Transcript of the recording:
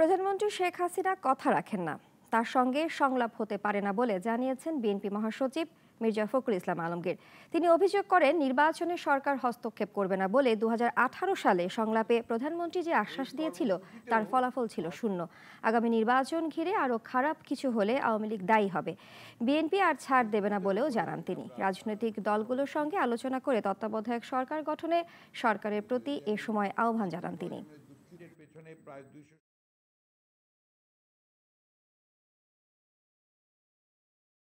প্রধানমন্ত্রী শেখ হাসিনা কথা রাখেন না তার সঙ্গে সংলাপ হতে পারে না বলে জানিয়েছেন বিএনপি মহাসচিব মির্জা ফখরুল ইসলাম আলমগীর তিনি অভিযোগ করেন নির্বাচনে সরকার হস্তক্ষেপ করবে না বলে দু সালে সংলাপে প্রধানমন্ত্রী যে আশ্বাস দিয়েছিল তার ফলাফল ছিল শূন্য আগামী নির্বাচন ঘিরে আরও খারাপ কিছু হলে আওয়ামী লীগ দায়ী হবে বিএনপি আর ছাড় দেবে না বলেও জানান তিনি রাজনৈতিক দলগুলোর সঙ্গে আলোচনা করে তত্ত্বাবধায়ক সরকার গঠনে সরকারের প্রতি এ সময় আহ্বান জানান তিনি